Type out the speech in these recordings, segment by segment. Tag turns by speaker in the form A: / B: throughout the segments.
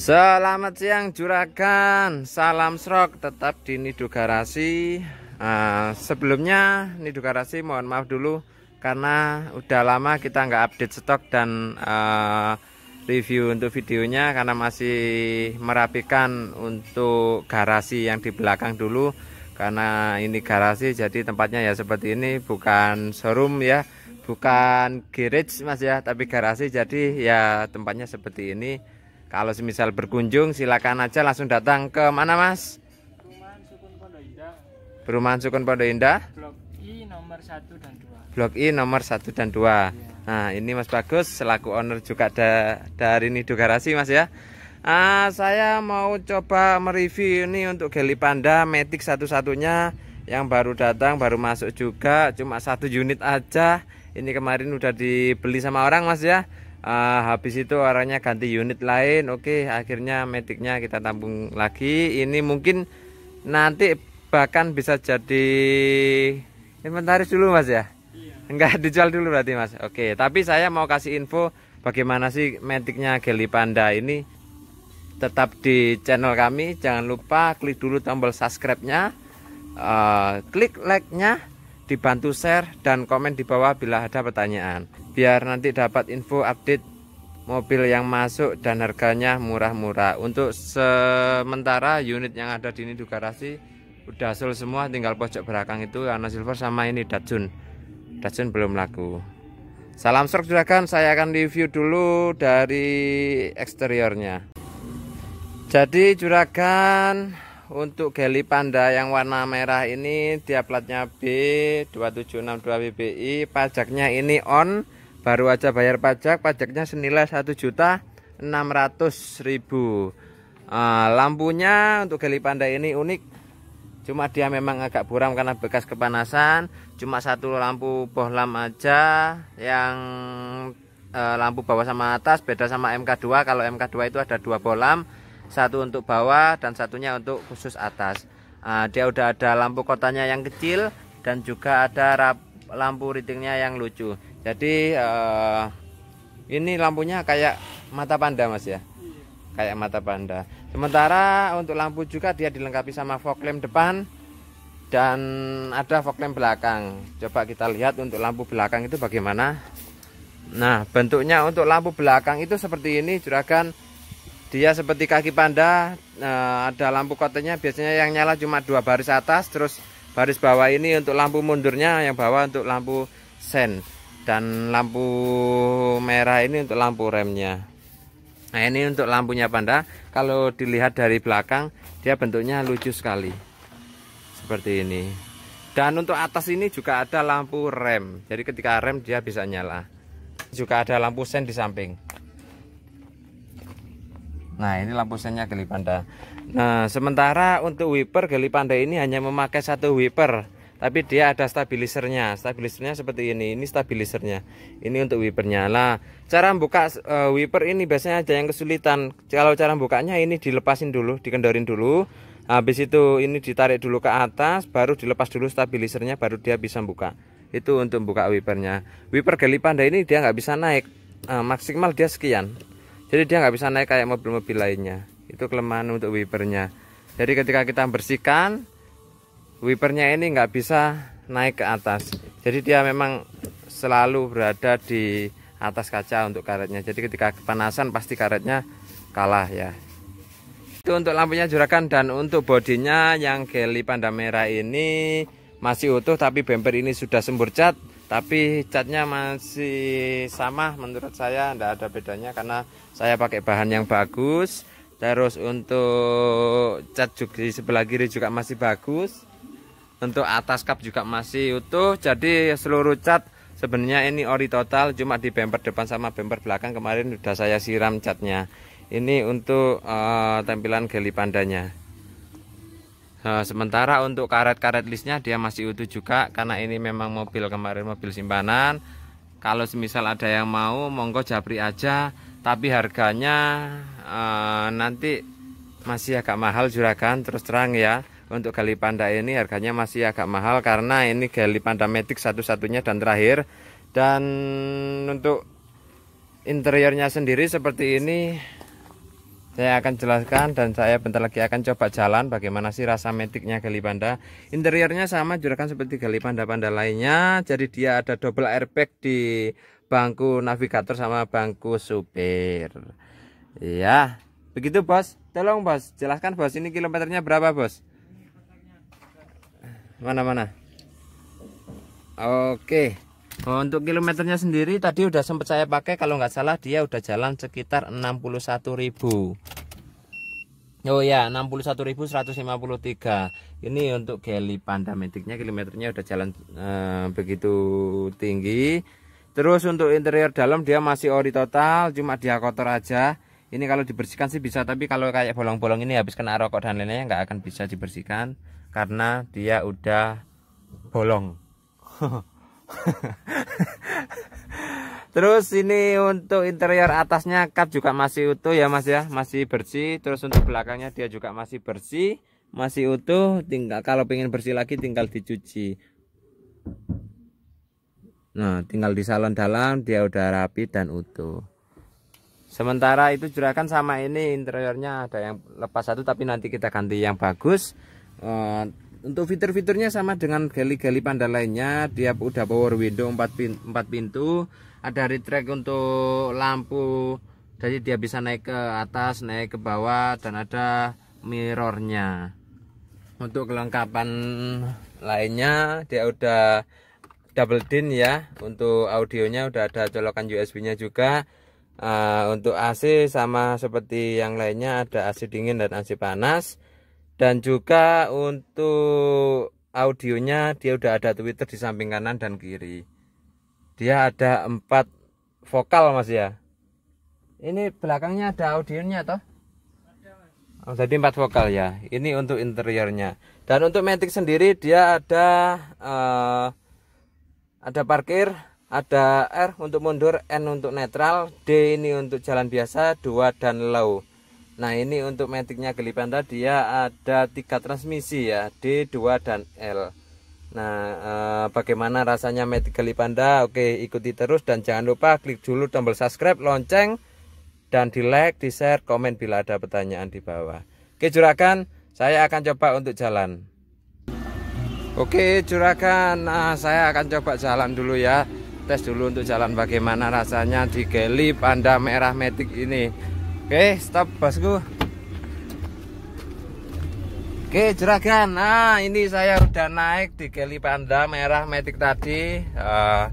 A: Selamat siang juragan, salam srok tetap di Nido Garasi. Uh, ah, sebelumnya Nido Garasi mohon maaf dulu karena udah lama kita nggak update stok dan uh, review untuk videonya karena masih merapikan untuk garasi yang di belakang dulu karena ini garasi jadi tempatnya ya seperti ini bukan showroom ya bukan garage mas ya tapi garasi jadi ya tempatnya seperti ini kalau semisal berkunjung silakan aja langsung datang ke mana Mas? Perumahan Sukun Pondok Indah. Perumahan Sukun Pondok Indah. Blok I nomor 1 dan 2. Blok I nomor 1 dan 2. Yeah. Nah, ini Mas Bagus selaku owner juga da dari Nido Garasi Mas ya. Ah, saya mau coba mereview ini untuk Geli Panda Matic satu-satunya yang baru datang, baru masuk juga, cuma satu unit aja. Ini kemarin udah dibeli sama orang Mas ya uh, habis itu orangnya ganti unit lain oke okay, akhirnya metiknya kita tampung lagi ini mungkin nanti bahkan bisa jadi inventaris dulu mas ya iya. enggak dijual dulu berarti mas oke okay, tapi saya mau kasih info bagaimana sih metiknya Geli Panda ini tetap di channel kami jangan lupa klik dulu tombol subscribe nya uh, ah, klik like nya dibantu share dan komen di bawah bila ada pertanyaan biar nanti dapat info update mobil yang masuk dan harganya murah-murah untuk sementara unit yang ada di ini di garasi udah sul semua tinggal pojok belakang itu karena Silver sama ini Datsun Datsun belum laku salam strok juragan saya akan review dulu dari eksteriornya jadi juragan untuk geli panda yang warna merah ini dia platnya B2762WBI pajaknya ini on baru aja bayar pajak pajaknya senilai 1 juta 600.000 ribu ah, lampunya untuk geli panda ini unik cuma dia memang agak buram karena bekas kepanasan cuma satu lampu bohlam aja yang eh, lampu bawah sama atas beda sama MK2 kalau MK2 itu ada dua bohlam satu untuk bawah dan satunya untuk khusus atas uh, dia udah ada lampu kotanya yang kecil dan juga ada rap, lampu readingnya yang lucu jadi uh, ini lampunya kayak mata panda mas ya kayak mata panda sementara untuk lampu juga dia dilengkapi sama fog lamp depan dan ada fog lamp belakang coba kita lihat untuk lampu belakang itu bagaimana nah bentuknya untuk lampu belakang itu seperti ini juragan dia seperti kaki panda eh, ada lampu kotanya biasanya yang nyala cuma dua baris atas terus baris bawah ini untuk lampu mundurnya yang bawah untuk lampu sen dan lampu merah ini untuk lampu remnya nah ini untuk lampunya panda kalau dilihat dari belakang dia bentuknya lucu sekali seperti ini dan untuk atas ini juga ada lampu rem jadi ketika rem dia bisa nyala juga ada lampu sen di samping Nah ini lampu senya Geli Panda Nah sementara untuk wiper Geli Panda ini hanya memakai satu wiper Tapi dia ada stabilisernya Stabilisernya seperti ini Ini stabilisernya Ini untuk wipernya Nah cara buka uh, e, wiper ini biasanya ada yang kesulitan Kalau cara bukanya ini dilepasin dulu Dikendorin dulu Habis itu ini ditarik dulu ke atas Baru dilepas dulu stabilisernya Baru dia bisa buka Itu untuk buka wipernya Wiper Geli Panda ini dia nggak bisa naik uh, Maksimal dia sekian jadi dia nggak bisa naik kayak mobil-mobil lainnya itu kelemahan untuk wipernya jadi ketika kita bersihkan wipernya ini nggak bisa naik ke atas jadi dia memang selalu berada di atas kaca untuk karetnya jadi ketika kepanasan pasti karetnya kalah ya itu untuk lampunya juragan dan untuk bodinya yang geli panda merah ini masih utuh tapi bumper ini sudah sembur cat tapi catnya masih sama menurut saya tidak ada bedanya karena saya pakai bahan yang bagus terus untuk cat juga di sebelah kiri juga masih bagus untuk atas kap juga masih utuh jadi seluruh cat sebenarnya ini ori total cuma di bumper depan sama bumper belakang kemarin sudah saya siram catnya ini untuk uh, eh, tampilan geli pandanya Eh, sementara untuk karet-karet listnya dia masih utuh juga karena ini memang mobil kemarin mobil simpanan. Kalau semisal ada yang mau monggo japri aja, tapi harganya eh, nanti masih agak mahal juragan terus terang ya. Untuk gali panda ini harganya masih agak mahal karena ini gali panda metik satu-satunya dan terakhir. Dan untuk interiornya sendiri seperti ini saya akan jelaskan dan saya bentar lagi akan coba jalan bagaimana sih rasa metiknya gali panda interiornya sama juragan seperti gali panda-panda lainnya jadi dia ada double airbag di bangku navigator sama bangku supir ya begitu bos tolong bos jelaskan bos ini kilometernya berapa bos mana-mana oke Oh, untuk kilometernya sendiri tadi udah sempat saya pakai kalau nggak salah dia udah jalan sekitar 61.000. Oh ya, 61.153. Ini untuk Geli Panda Metiknya kilometernya udah jalan eh, begitu tinggi. Terus untuk interior dalam dia masih ori total, cuma dia kotor aja. Ini kalau dibersihkan sih bisa, tapi kalau kayak bolong-bolong ini habis kena rokok dan lainnya nggak akan bisa dibersihkan karena dia udah bolong. Terus ini untuk interior atasnya kap juga masih utuh ya mas ya Masih bersih Terus untuk belakangnya dia juga masih bersih Masih utuh tinggal Kalau pengen bersih lagi tinggal dicuci Nah tinggal di salon dalam dia udah rapi dan utuh Sementara itu juragan sama ini interiornya ada yang lepas satu Tapi nanti kita ganti yang bagus eh, untuk fitur-fiturnya sama dengan gali-gali panda lainnya dia udah power window 4 pintu, 4 pintu ada retract untuk lampu jadi dia bisa naik ke atas naik ke bawah dan ada mirrornya untuk kelengkapan lainnya dia udah double din ya untuk audionya udah ada colokan USB nya juga uh, untuk AC sama seperti yang lainnya ada AC dingin dan AC panas dan juga untuk audionya dia udah ada Twitter di samping kanan dan kiri dia ada empat vokal mas ya ini belakangnya ada audionya toh oh, jadi empat vokal ya ini untuk interiornya dan untuk Matic sendiri dia ada uh, ada parkir ada R untuk mundur N untuk netral D ini untuk jalan biasa dua dan low Nah ini untuk metiknya gelipan tadi ya ada tiga transmisi ya D2 dan L Nah eh, bagaimana rasanya metik gelipanda Oke ikuti terus dan jangan lupa klik dulu tombol subscribe lonceng Dan di like, di share, komen bila ada pertanyaan di bawah Oke juragan saya akan coba untuk jalan Oke juragan nah, saya akan coba jalan dulu ya Tes dulu untuk jalan bagaimana rasanya di gelipanda merah metik ini Oke, stop bosku. Oke, juragan. Nah, ini saya udah naik di Kelly Panda merah metik tadi. Uh,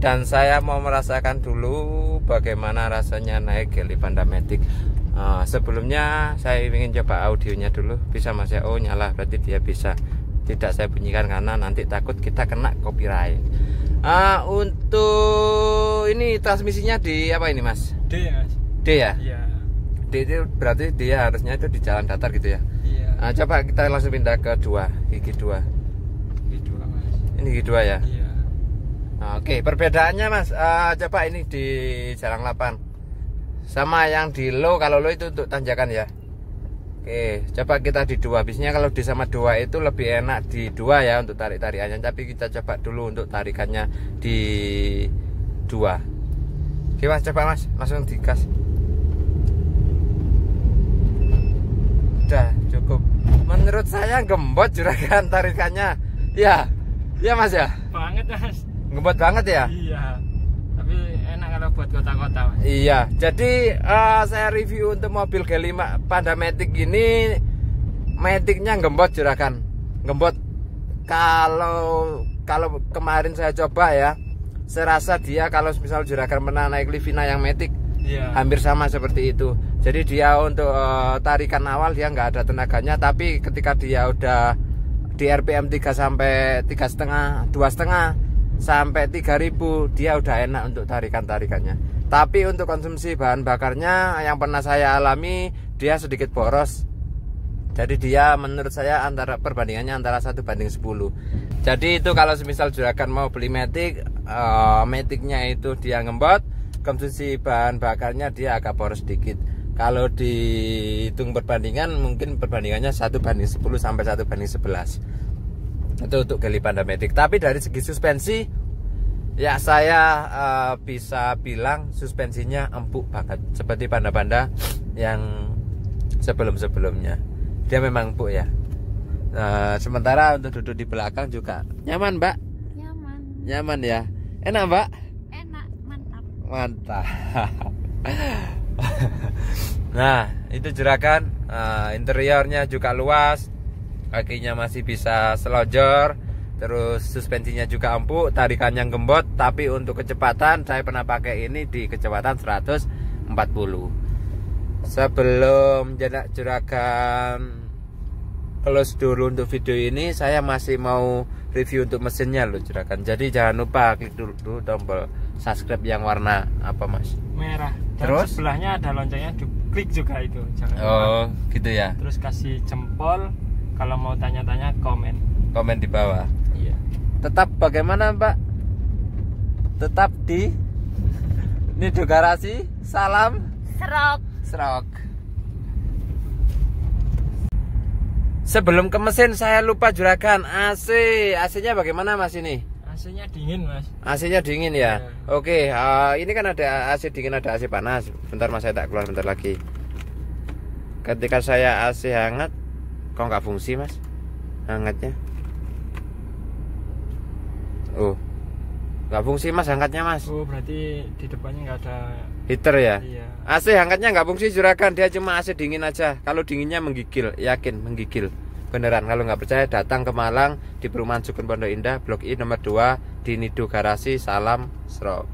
A: dan saya mau merasakan dulu bagaimana rasanya naik Kelly Panda metik. Uh, sebelumnya saya ingin coba audionya dulu. Bisa Mas ya? Oh, nyala berarti dia bisa. Tidak saya bunyikan karena nanti takut kita kena copyright. Uh, untuk ini transmisinya di apa ini, Mas? D, Mas. D ya? Iya. D itu berarti dia harusnya itu di jalan datar gitu ya? Iya. Nah, coba kita langsung pindah ke dua, gigi dua. Gigi dua mas. Ini gigi dua ya? Iya. Nah, Oke, okay. perbedaannya mas, uh, coba ini di jalan 8 sama yang di low kalau low itu untuk tanjakan ya. Oke, coba kita di dua. bisnya kalau di sama dua itu lebih enak di dua ya untuk tarik tarikannya. Tapi kita coba dulu untuk tarikannya di dua. Oke mas, coba mas, langsung digas. sudah cukup menurut saya gembot juragan tarikannya ya iya mas ya banget mas gembot banget ya iya tapi enak kalau buat kota-kota iya jadi uh, saya review untuk mobil G5 pada Matic ini Maticnya gembot juragan gembot kalau kalau kemarin saya coba ya saya rasa dia kalau misal juragan pernah naik Livina yang Matic yeah. hampir sama seperti itu jadi dia untuk uh, tarikan awal dia nggak ada tenaganya tapi ketika dia udah di RPM 3 sampai tiga setengah dua setengah sampai 3000 dia udah enak untuk tarikan tarikannya tapi untuk konsumsi bahan bakarnya yang pernah saya alami dia sedikit boros jadi dia menurut saya antara perbandingannya antara satu banding 10 jadi itu kalau semisal juragan mau beli metik uh, eh, metiknya itu dia ngembot konsumsi bahan bakarnya dia agak boros sedikit kalau dihitung perbandingan mungkin perbandingannya satu banding 10 sampai satu banding 11 itu untuk gali Panda metik. tapi dari segi suspensi ya saya uh, bisa bilang suspensinya empuk banget seperti panda-panda yang sebelum-sebelumnya dia memang empuk ya uh, sementara untuk duduk di belakang juga nyaman mbak nyaman nyaman ya enak mbak mantap nah itu juragan uh, interiornya juga luas kakinya masih bisa selojor terus suspensinya juga empuk tarikan yang gembot tapi untuk kecepatan saya pernah pakai ini di kecepatan 140 sebelum jarak juragan close dulu untuk video ini saya masih mau review untuk mesinnya loh juragan jadi jangan lupa klik dulu, dulu tombol subscribe yang warna apa mas merah dan terus sebelahnya ada loncengnya klik juga itu jangan oh lupa. gitu ya terus kasih jempol kalau mau tanya-tanya komen komen di bawah iya tetap bagaimana pak tetap di Nido Garasi salam serok serok sebelum ke mesin saya lupa juragan AC AC nya bagaimana mas ini AC-nya dingin mas AC-nya dingin ya, ya. oke uh, ini kan ada AC dingin ada AC panas bentar mas saya tak keluar bentar lagi ketika saya AC hangat kok nggak fungsi mas hangatnya oh nggak fungsi mas hangatnya mas oh berarti di depannya nggak ada heater ya iya. AC hangatnya nggak fungsi juragan dia cuma AC dingin aja kalau dinginnya menggigil yakin menggigil beneran kalau nggak percaya datang ke Malang di perumahan Sukun Pondok Indah Blok I nomor 2 di Nidu Garasi Salam Sro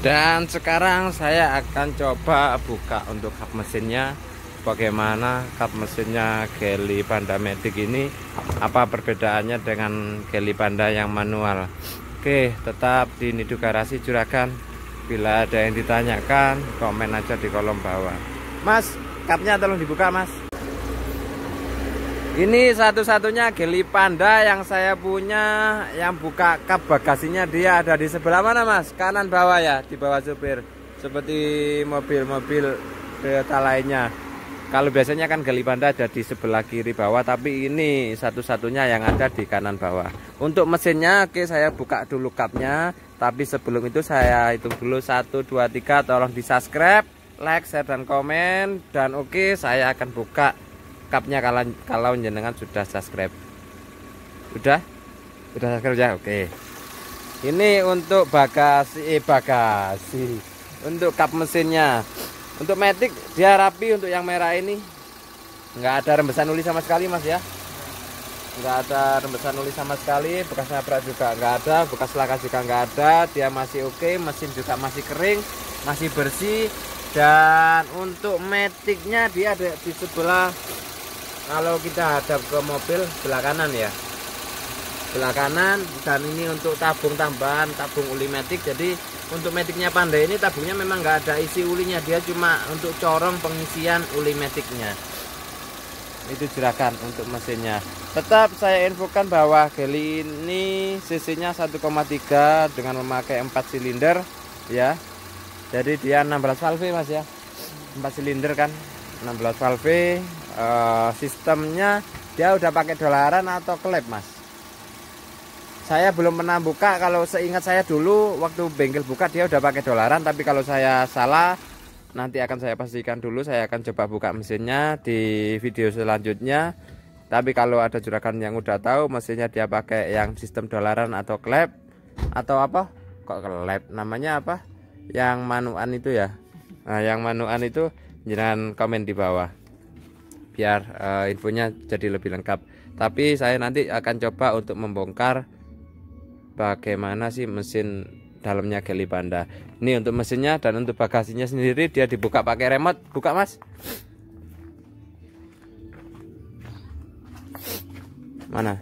A: dan sekarang saya akan coba buka untuk hub mesinnya bagaimana kap mesinnya Geli Panda Matic ini apa perbedaannya dengan Geli Panda yang manual Oke tetap di Nidu Garasi Juragan bila ada yang ditanyakan komen aja di kolom bawah Mas kapnya tolong dibuka mas ini satu-satunya Geli Panda yang saya punya yang buka kap bagasinya dia ada di sebelah mana mas kanan bawah ya di bawah supir seperti mobil-mobil Toyota lainnya kalau biasanya kan gali panda ada di sebelah kiri bawah, tapi ini satu-satunya yang ada di kanan bawah. Untuk mesinnya, oke saya buka dulu kapnya. Tapi sebelum itu saya hitung dulu 1, 2, 3, tolong di subscribe, like, share, dan komen. Dan oke saya akan buka kapnya kalau, kalau jenengan sudah subscribe. Udah? Udah subscribe ya? Oke. Ini untuk bagasi, eh bagasi. Untuk kap mesinnya. Untuk metik dia rapi untuk yang merah ini. Enggak ada rembesan uli sama sekali mas ya. Enggak ada rembesan uli sama sekali. Bekas nabrak juga nggak ada. Bekas laka juga enggak ada. Dia masih oke. Okay. Mesin juga masih kering. Masih bersih. Dan untuk metiknya dia ada di sebelah. Kalau kita hadap ke mobil sebelah kanan ya sebelah kanan dan ini untuk tabung tambahan tabung uli metik jadi untuk metiknya panda ini tabungnya memang nggak ada isi ulinya dia cuma untuk corong pengisian uli metiknya itu jerakan untuk mesinnya tetap saya infokan bahwa geli ini cc-nya 1,3 dengan memakai 4 silinder ya jadi dia 16 valve mas ya 4 silinder kan 16 valve uh, sistemnya dia udah pakai dolaran atau klep mas saya belum pernah buka kalau seingat saya dulu waktu bengkel buka dia udah pakai dolaran tapi kalau saya salah nanti akan saya pastikan dulu saya akan coba buka mesinnya di video selanjutnya tapi kalau ada juragan yang udah tahu mesinnya dia pakai yang sistem dolaran atau klep atau apa kok klep namanya apa yang manuan itu ya nah, yang manuan itu jangan komen di bawah biar uh, infonya jadi lebih lengkap tapi saya nanti akan coba untuk membongkar bagaimana sih mesin dalamnya Geli Panda. Ini untuk mesinnya dan untuk bagasinya sendiri dia dibuka pakai remote. Buka, Mas. Mana?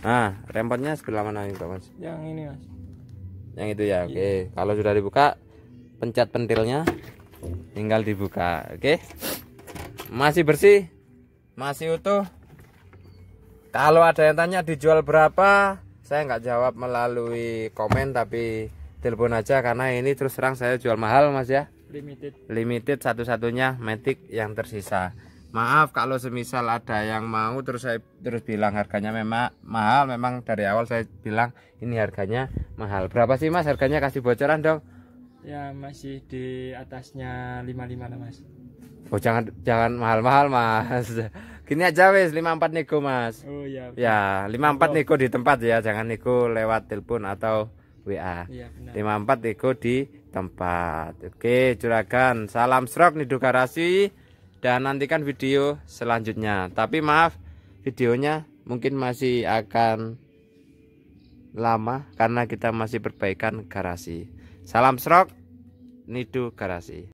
A: Nah, remote-nya sebelah mana ini, Mas? Yang ini, Mas. Yang itu ya. Oke. Okay. Iya. Kalau sudah dibuka, pencet pentilnya tinggal dibuka. Oke. Okay. Masih bersih. Masih utuh. Kalau ada yang tanya dijual berapa? saya nggak jawab melalui komen tapi telepon aja karena ini terus terang saya jual mahal mas ya limited limited satu-satunya metik yang tersisa maaf kalau semisal ada yang mau terus saya terus bilang harganya memang mahal memang dari awal saya bilang ini harganya mahal berapa sih mas harganya kasih bocoran dong ya masih di atasnya 55 lah mas oh jangan jangan mahal-mahal mas Gini aja wes 54 nego mas. Oh iya. Ya 54 nego di tempat ya, jangan nego lewat telepon atau WA. Iya benar. 54 nego di tempat. Oke juragan, salam strok nih Garasi dan nantikan video selanjutnya. Tapi maaf videonya mungkin masih akan lama karena kita masih perbaikan garasi. Salam strok Nidu Garasi.